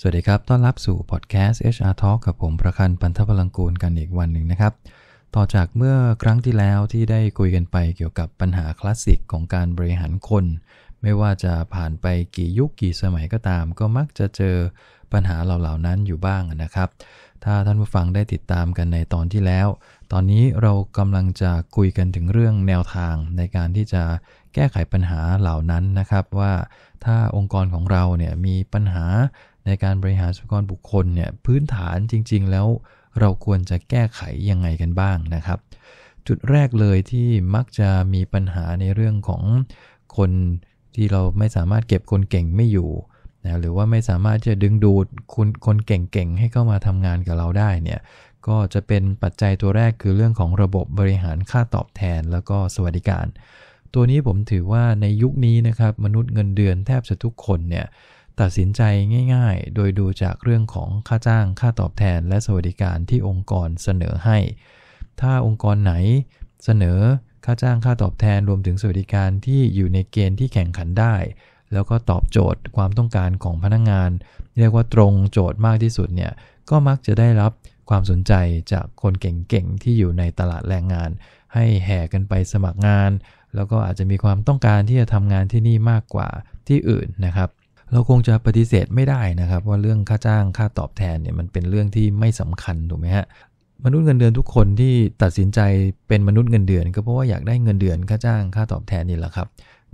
สวัสดีครับ ต้อนรับสู่พอดแคสต์ HR Talk กับผมประคันปันทพลังกูลกันอีกวันหนึ่งนะครับ ต่อจากเมื่อครั้งที่แล้วที่ได้คุยกันไปเกี่ยวกับปัญหาคลาสสิกของการบริหารคน ไม่ว่าจะผ่านไปกี่ยุคกี่สมัยก็ตาม ก็มักจะเจอปัญหาเหล่านั้นอยู่บ้างนะครับ ถ้าท่านผู้ฟังได้ติดตามกันในตอนที่แล้ว ตอนนี้เรากำลังจะคุยกันถึงเรื่องแนวทางในการที่จะแก้ไขปัญหาเหล่านั้นนะครับ ว่าถ้าองค์กรของเราเนี่ยมีปัญหาในการบริหารทรัพยากรบุคคลเนี่ยพื้นฐานจริงๆแล้วเราควรจะแก้ไขยังไงกันบ้างนะครับ จุดแรกเลยที่มักจะมีปัญหาในเรื่องของคนที่เราไม่สามารถเก็บคนเก่งไม่อยู่นะหรือว่าไม่สามารถจะดึงดูดคนคนเก่งๆให้เข้ามาทำงานกับเราได้เนี่ยก็จะเป็นปัจจัยตัวแรกคือเรื่องของระบบบริหารค่าตอบแทนแล้วก็สวัสดิการ ตัวนี้ผมถือว่าในยุคนี้นะครับมนุษย์เงินเดือนแทบจะทุกคนเนี่ยตัดสินใจง่าย ๆ โดยดูจากเรื่องของค่าจ้าง ค่าตอบแทน และสวัสดิการที่องค์กรเสนอให้ ถ้าองค์กรไหนเสนอค่าจ้าง ค่าตอบแทน รวมถึงสวัสดิการที่อยู่ในเกณฑ์ที่แข่งขันได้ แล้วก็ตอบโจทย์ความต้องการของพนักงงาน เรียกว่าตรงโจทย์มากที่สุดเนี่ย ก็มักจะได้รับความสนใจจากคนเก่งๆ ที่อยู่ในตลาดแรงงาน ให้แห่กันไปสมัครงาน แล้วก็อาจจะมีความต้องการที่จะทำงานที่นี่มากกว่าที่อื่นนะครับเราคงจะปฏิเสธไม่ได้นะครับว่าเรื่องค่าจ้างค่าตอบแทนเนี่ยมันเป็นเรื่องที่ไม่สำคัญถูกไหมฮะมนุษย์เงินเดือนทุกคนที่ตัดสินใจเป็นมนุษย์เงินเดือน ก็เพราะว่าอยากได้เงินเดือนค่าจ้างค่าตอบแทนนี่แหละครับ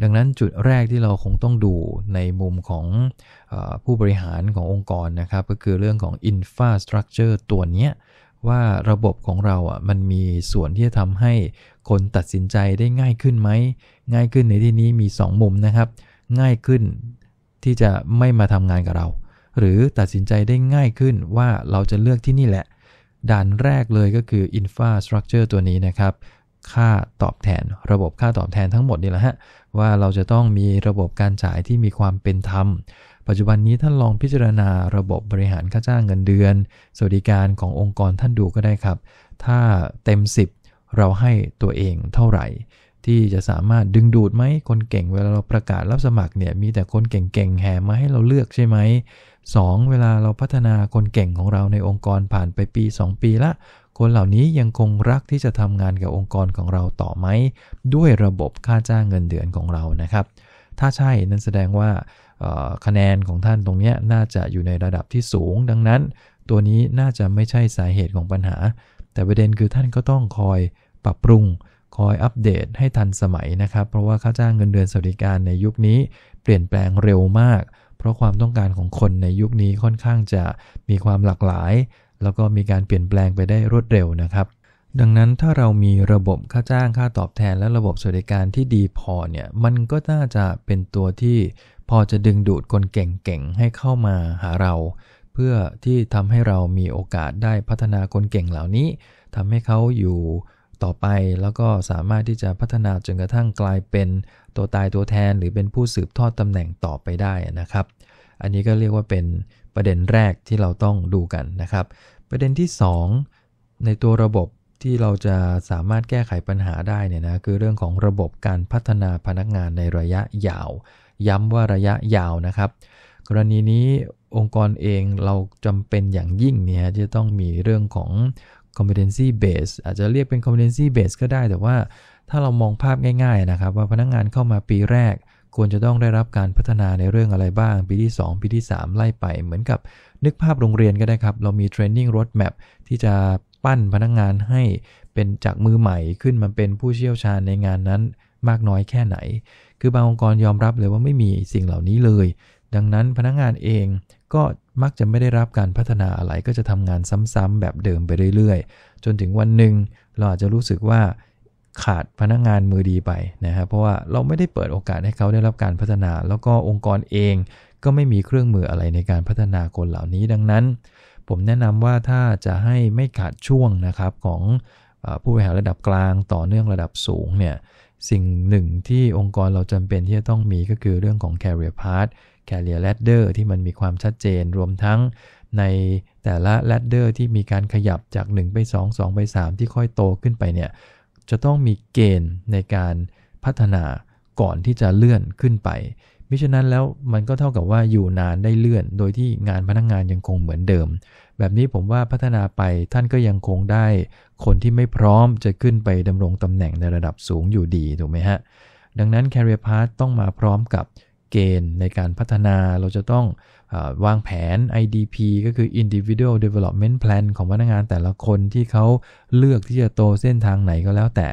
ดังนั้นจุดแรกที่เราคงต้องดูในมุมของอผู้บริหารขององค์กรนะครับ ก็คือเรื่องของ infrastructure ตัวเนี้ยว่าระบบของเราอ่ะมันมีส่วนที่จะทำให้คนตัดสินใจได้ง่ายขึ้นไหมง่ายขึ้นในที่นี้มี2มุมนะครับ ง่ายขึ้นที่จะไม่มาทำงานกับเรา หรือตัดสินใจได้ง่ายขึ้นว่าเราจะเลือกที่นี่แหละ ด่านแรกเลยก็คือ Infrastructure ตัวนี้นะครับ ค่าตอบแทน ระบบค่าตอบแทนทั้งหมดนี่แหละฮะ ว่าเราจะต้องมีระบบการจ่ายที่มีความเป็นธรรม ปัจจุบันนี้ท่านลองพิจารณาระบบบริหารค่าจ้างเงินเดือน สวัสดิการขององค์กรท่านดูก็ได้ครับ ถ้าเต็ม 10 เราให้ตัวเองเท่าไหร่ที่จะสามารถดึงดูดไหมคนเก่งเวลาเราประกาศรับสมัครเนี่ยมีแต่คนเก่งๆแห่มาให้เราเลือกใช่ไหม 2. เวลาเราพัฒนาคนเก่งของเราในองค์กรผ่านไปปี 2 ปีละ คนเหล่านี้ยังคงรักที่จะทำงานกับองค์กรของเราต่อไหมด้วยระบบค่าจ้างเงินเดือนของเรานะครับถ้าใช่นั่นแสดงว่าคะแนนของท่านตรงนี้น่าจะอยู่ในระดับที่สูง ดังนั้น ตัวนี้น่าจะไม่ใช่สาเหตุของปัญหา แต่ประเด็นคือท่านก็ต้องคอยปรับปรุงคอยอัปเดตให้ทันสมัยนะครับ เพราะว่าค่าจ้างเงินเดือนสวัสดิการในยุคนี้ เปลี่ยนแปลงเร็วมาก เพราะความต้องการของคนในยุคนี้ค่อนข้างจะมีความหลากหลาย แล้วก็มีการเปลี่ยนแปลงไปได้รวดเร็วนะครับ ดังนั้นถ้าเรามีระบบค่าจ้างค่าตอบแทนและระบบสวัสดิการที่ดีพอเนี่ย มันก็น่าจะเป็นตัวที่พอจะดึงดูดคนเก่งๆ ให้เข้ามาหาเรา เพื่อที่ทำให้เรามีโอกาสได้พัฒนาคนเก่งเหล่านี้ทำให้เขาอยู่ต่อไปแล้วก็สามารถที่จะพัฒนาจนกระทั่งกลายเป็นตัวตายตัวแทนหรือเป็นผู้สืบทอดตำแหน่งต่อไปได้นะครับ อันนี้ก็เรียกว่าเป็นประเด็นแรกที่เราต้องดูกันนะครับ ประเด็นที่ 2 ในตัวระบบที่เราจะสามารถแก้ไขปัญหาได้เนี่ยนะคือเรื่องของระบบการพัฒนาพนักงานในระยะยาว ย้ำว่าระยะยาวนะครับ กรณีนี้องค์กรเองเราจำเป็นอย่างยิ่งเนี่ยจะต้องมีเรื่องของ competency base อาจจะเรียกเป็น competency base ก็ได้แต่ว่า ถ้าเรามองภาพง่าย ๆนะครับ ว่าพนักงงานเข้ามาปีแรก ควรจะต้องได้รับการพัฒนาในเรื่องอะไรบ้าง ปีที่ 2 ปีที่ 3 ไล่ไปเหมือนกับ นึกภาพโรงเรียนก็ได้ครับเรามี training roadmap ที่จะปั้นพนักงงานให้ เป็นจากมือใหม่ขึ้นมาเป็นผู้เชี่ยวชาญในงานนั้นมากน้อยแค่ไหน คือบางองค์กรยอมรับเลยว่าไม่มีสิ่งเหล่านี้เลย ดังนั้นพนักงงานเองก็มักจะไม่ได้รับการพัฒนาอะไรก็จะทำงานซ้ำๆแบบเดิมไปเรื่อยๆ จนถึงวันหนึ่งเราอาจจะรู้สึกว่าขาดพนักงงานมือดีไปนะครับเพราะว่าเราไม่ได้เปิดโอกาสให้เขาได้รับการพัฒนา แล้วก็องค์กรเองก็ไม่มีเครื่องมืออะไรในการพัฒนาคนเหล่านี้ดังนั้น ผมแนะนำว่าถ้าจะให้ไม่ขาดช่วงนะครับของผู้บริหารระดับกลาง ต่อเนื่องระดับสูงเนี่ยสิ่งหนึ่งที่องค์กรเราจำเป็นที่จะต้องมีก็คือเรื่องของ career path career ladder ที่มันมีความชัดเจนรวมทั้งในแต่ละ ladder ที่มีการขยับจาก1ไป2 2ไป 3 ที่ค่อยโตขึ้นไปเนี่ยจะต้องมีเกณฑ์ในการพัฒนาก่อนที่จะเลื่อนขึ้นไปมิฉะนั้นแล้วมันก็เท่ากับว่าอยู่นานได้เลื่อนโดยที่งานพนักงงานยังคงเหมือนเดิมแบบนี้ผมว่าพัฒนาไปท่านก็ยังคงได้ คนที่ไม่พร้อมจะขึ้นไปดำรงตำแหน่งในระดับสูงอยู่ดีถูกไหมฮะ ดังนั้น Career Path ต้องมาพร้อมกับเกณฑ์ในการพัฒนาเราจะต้องอวางแผน IDP ก็คือ Individual Development Plan ของพนักงานแต่ละคนที่เขาเลือกที่จะโตเส้นทางไหนก็แล้วแต่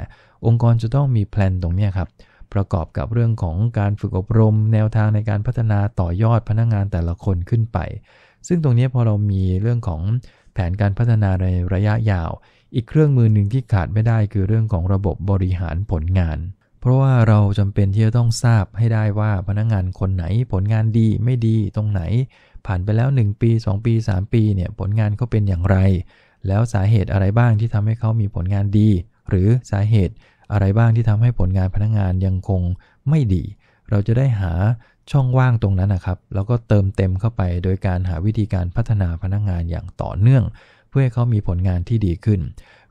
องค์กรจะต้องมีแผนตรงนี้ครับ ประกอบกับเรื่องของการฝึกอบรมแนวทางในการพัฒนาต่อยอดพนักงานแต่ละคนขึ้นไปซึ่งตรงนี้พอเรามีเรื่องของแผนการพัฒนาในระยะยาว อีกเครื่องมือหนึ่งที่ขาดไม่ได้คือเรื่องของระบบบริหารผลงาน เพราะว่าเราจำเป็นที่จะต้องทราบให้ได้ว่าพนักงงานคนไหนผลงานดีไม่ดีตรงไหน ผ่านไปแล้ว 1 ปี2ปี3ปีเนี่ยผลงานเขาเป็นอย่างไร แล้วสาเหตุอะไรบ้างที่ทำให้เขามีผลงานดี หรือสาเหตุอะไรบ้างที่ทำให้ผลงานพนักงงานยังคงไม่ดี เราจะได้หาช่องว่างตรงนั้นนะครับ แล้วก็เติมเต็มเข้าไป โดยการหาวิธีการพัฒนาพนักงานอย่างต่อเนื่อง เพื่อให้เขามีผลงานที่ดีขึ้น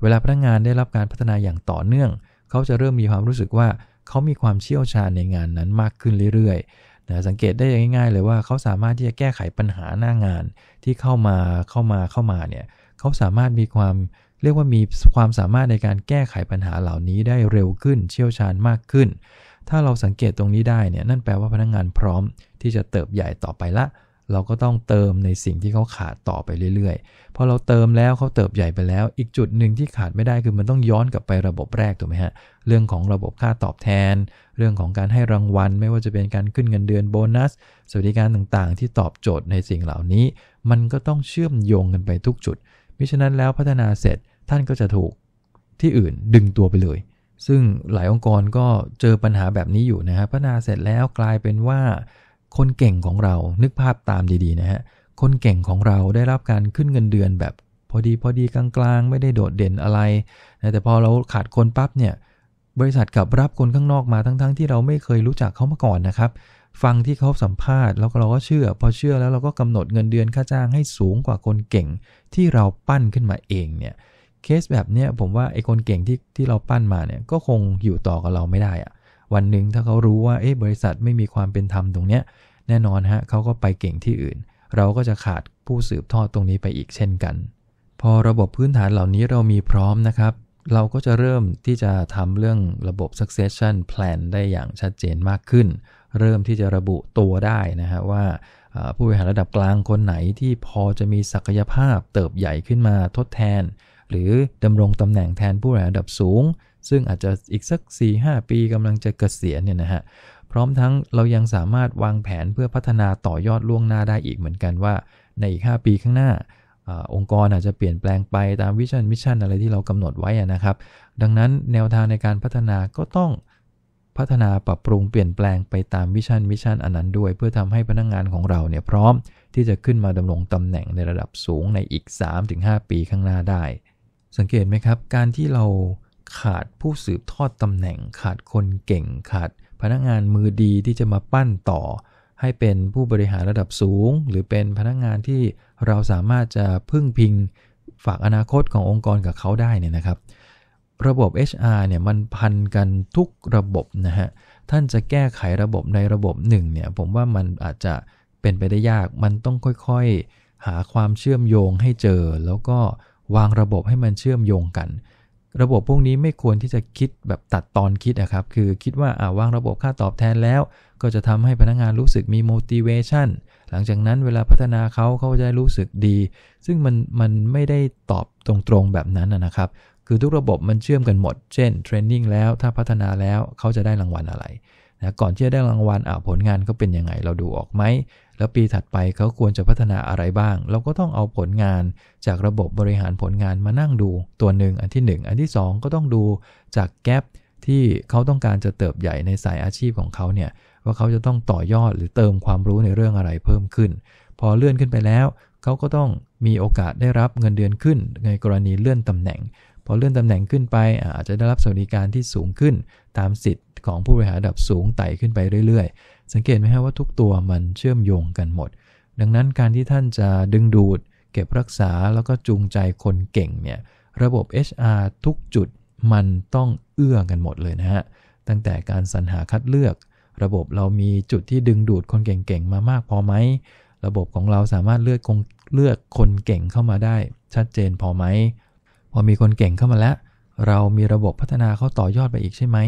เวลาพนักงานได้รับการพัฒนาอย่างต่อเนื่อง เขาจะเริ่มมีความรู้สึกว่าเขามีความเชี่ยวชาญในงานนั้นมากขึ้นเรื่อยๆนะสังเกตได้ง่ายๆ เลยว่าเขาสามารถที่จะแก้ไขปัญหาหน้างานที่เข้ามาเข้ามาเข้ามาเนี่ยเขาสามารถมีความเรียกว่ามีความสามารถในการแก้ไขปัญหาเหล่านี้ได้เร็วขึ้นเชี่ยวชาญมากขึ้นถ้าเราสังเกตตรงนี้ได้เนี่ย นั่นแปลว่าพนักงงานพร้อม ที่จะเติบใหญ่ต่อไปละ เราก็ต้องเติมในสิ่งที่เขาขาดต่อไปเรื่อย ๆพอเราเติมแล้วเขาเติบใหญ่ไปแล้ว อีกจุดหนึ่งที่ขาดไม่ได้คือมันต้องย้อนกลับไประบบแรกถูกไหมฮะเรื่องของระบบค่าตอบแทน เรื่องของการให้รางวัลไม่ว่าจะเป็นการขึ้นเงินเดือนโบนัส สวัสดิการต่างๆ ที่ตอบโจทย์ในสิ่งเหล่านี้ มันก็ต้องเชื่อมโยงกันไปทุกจุดมิฉะนั้นแล้วพัฒนาเสร็จท่านก็จะถูกที่อื่นดึงตัวไปเลยซึ่งหลายองค์กรก็เจอปัญหาแบบนี้อยู่นะฮะพัฒนาเสร็จแล้วกลายเป็นว่า คนเก่งของเรานึกภาพตามดีๆนะฮะคนเก่งของเราได้รับการขึ้นเงินเดือนแบบ พอดีพอดีกลางๆ ไม่ได้โดดเด่นอะไรนะแต่พอเราขาดคนปั๊บเนี่ย บริษัทกับรับคนข้างนอกมาทั้งๆทที่เราไม่เคยรู้จักเขามาก่อนนะครับ ฟังที่เขาสัมภาษณ์แล้วเราก็เชื่อพอเชื่อแล้วเราก็กำหนดเงินเดือนค่าจ้างให้สูงกว่าคนเก่งที่เราปั้นขึ้นมาเองเนี่ยเคสแบบเนี้ยผมว่า ไอ้คนเก่งที่ที่เราปั้นมาเนี่ยก็คงอยู่ต่อกับเราไม่ได้อะวันหนึ่งถ้าเขารู้ว่าเอ๊ะบริษัทไม่มีความเป็นธรรมตรงเนี้ยแน่นอนฮะเขาก็ไปเก่งที่อื่น เราก็จะขาดผู้สืบทอดตรงนี้ไปอีกเช่นกัน พอระบบพื้นฐานเหล่านี้เรามีพร้อมนะครับเราก็จะเริ่มที่จะทำเรื่องระบบ succession plan ได้อย่างชัดเจนมากขึ้น เริ่มที่จะระบุตัวได้นะฮะว่าผู้บริหารระดับกลางคนไหนที่พอจะมีศักยภาพเติบใหญ่ขึ้นมาทดแทนหรือดำรงตำแหน่งแทนผู้บริหารระดับสูง ซึ่งอาจจะอีกสัก 4-5 ปีกำลังจะเกษียณเนี่ยนะฮะพร้อมทั้งเรายังสามารถวางแผนเพื่อพัฒนาต่อยอดล่วงหน้าได้อีกเหมือนกันว่าในอีก5ปีข้างหน้า องค์กรอาจจะเปลี่ยนแปลงไปตามวิชั่นมิชชั่นอะไรที่เรากำหนดไว้นะครับดังนั้นแนวทางในการพัฒนาก็ต้องพัฒนาปรับปรุงเปลี่ยนแปลงไปตามวิชั่นมิชชั่นอันนั้นด้วย เพื่อทำให้พนักงงานของเราเนี่ยพร้อมที่จะขึ้นมาดำรงตำแหน่งในระดับสูงในอีก 3-5 ปีข้างหน้าได้สังเกตไหมครับการที่เราขาดผู้สืบทอดตำแหน่ง ขาดคนเก่งขาดพนักงานมือดีที่จะมาปั้นต่อให้เป็นผู้บริหารระดับสูง หรือเป็นพนักงานที่เราสามารถจะพึ่งพิงฝากอนาคตขององค์กรกับเขาได้เนี่ยนะครับ ระบบ HR เนี่ยมันพันกันทุกระบบนะฮะท่านจะแก้ไขระบบในระบบหนึ่งเนี่ยผมว่ามันอาจจะเป็นไปได้ยาก มันต้องค่อยๆ หาความเชื่อมโยงให้เจอแล้วก็วางระบบให้มันเชื่อมโยงกัน ระบบพวกนี้ไม่ควรที่จะคิดแบบตัดตอนคิดนะครับ คือคิดว่าอ่าวางระบบค่าตอบแทนแล้ว ก็จะทำให้พนักงงานรู้สึกมี motivation หลังจากนั้นเวลาพัฒนาเขาเขาจะรู้สึกดี ซึ่งมันมันไม่ได้ตอบตรงๆแบบนั้นนะครับ คือทุกระบบมันเชื่อมกันหมดเช่นเทรนนิ่งแล้วถ้าพัฒนาแล้วเขาจะได้รางวัลอะไรนะก่อนที่จะได้รางวัลอ่าผลงานเขาเป็นยังไงเราดูออกไหมแล้วปีถัดไปเขาควรจะพัฒนาอะไรบ้าง เราก็ต้องเอาผลงานจากระบบบริหารผลงานมานั่งดูตัวหนึ่งอันที่ 1 อันที่ 2 ก็ต้องดูจากแกลบที่เขาต้องการจะเติบใหญ่ในสายอาชีพของเขาเนี่ยว่าเขาจะต้องต่อยอดหรือเติมความรู้ในเรื่องอะไรเพิ่มขึ้นพอเลื่อนขึ้นไปแล้ว เขาก็ต้องมีโอกาสได้รับเงินเดือนขึ้น ในกรณีเลื่อนตำแหน่งพอเลื่อนตำแหน่งขึ้นไป อาจจะได้รับสวัสดิการที่สูงขึ้นตามสิทธิ์ของผู้บริหารระดับสูงไต่ขึ้นไปเรื่อยสังเกตไหมฮะว่าทุกตัวมันเชื่อมโยงกันหมด ดังนั้นการที่ท่านจะดึงดูดเก็บรักษาแล้วก็จูงใจคนเก่งเนี่ยระบบ HR ทุกจุดมันต้องเอื้อกันหมดเลยนะฮะตั้งแต่การสรรหาคัดเลือก ระบบเรามีจุดที่ดึงดูดคนเก่งๆมามากพอไหม ระบบของเราสามารถเลือกคงเลือกคนเก่งเข้ามาได้ ชัดเจนพอไหมพอมีคนเก่งเข้ามาแล้ว เรามีระบบพัฒนาเขาต่อยอดไปอีกใช่ไหม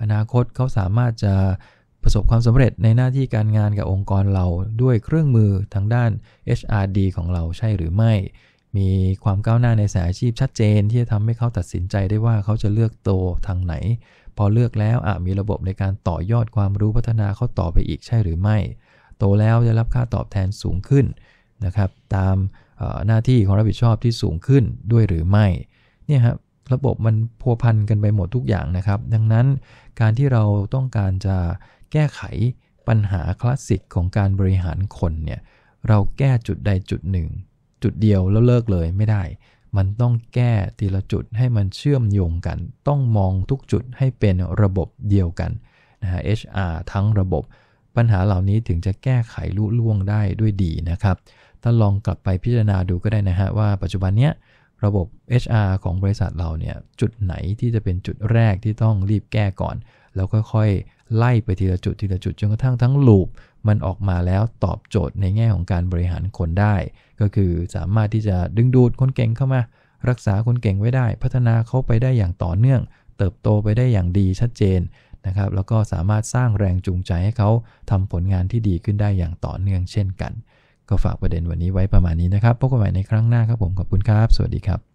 อนาคตเขาสามารถจะประสบความสำเร็จในหน้าที่การงานกับองค์กรเราด้วยเครื่องมือทางด้าน HRD ของเราใช่หรือไม่ มีความก้าวหน้าในสายอาชีพชัดเจน ที่จะทำให้เขาตัดสินใจได้ว่าเขาจะเลือกโตทางไหน พอเลือกแล้วอาจมีระบบในการต่อยอดความรู้พัฒนาเขาต่อไปอีกใช่หรือไม่ โตแล้วจะรับค่าตอบแทนสูงขึ้นนะครับ ตามหน้าที่ของรับผิดชอบที่สูงขึ้นด้วยหรือไม่เนี่ยครับระบบมันพัวพันกันไปหมดทุกอย่างนะครับ ดังนั้นการที่เราต้องการจะแก้ไขปัญหาคลาสสิกของการบริหารคนเนี่ย เราแก้จุดใดจุดหนึ่ง จุดเดียวแล้วเลิกเลยไม่ได้ มันต้องแก้ทีละจุดให้มันเชื่อมโยงกัน ต้องมองทุกจุดให้เป็นระบบเดียวกันนะฮะ HR ทั้งระบบ ปัญหาเหล่านี้ถึงจะแก้ไขลุล่วงได้ด้วยดีนะครับ ถ้าลองกลับไปพิจารณาดูก็ได้นะฮะว่าปัจจุบันเนี้ยระบบ HR ของบริษัทเราเนี่ยจุดไหนที่จะเป็นจุดแรกที่ต้องรีบแก้ก่อนแล้วค่อยไล่ไปทีละจุดทีละจุดจนกระทั่งทั้งลูปมันออกมาแล้วตอบโจทย์ในแง่ของการบริหารคนได้ ก็คือสามารถที่จะดึงดูดคนเก่งเข้ามา รักษาคนเก่งไว้ได้ พัฒนาเขาไปได้อย่างต่อเนื่อง เติบโตไปได้อย่างดีชัดเจนนะครับแล้วก็สามารถสร้างแรงจูงใจให้เขาทำผลงานที่ดีขึ้นได้อย่างต่อเนื่อง เช่นกัน ก็ฝากประเด็นวันนี้ไว้ประมาณนี้นะครับพบกันใหม่ในครั้งหน้าครับ ผมขอบคุณครับ สวัสดีครับ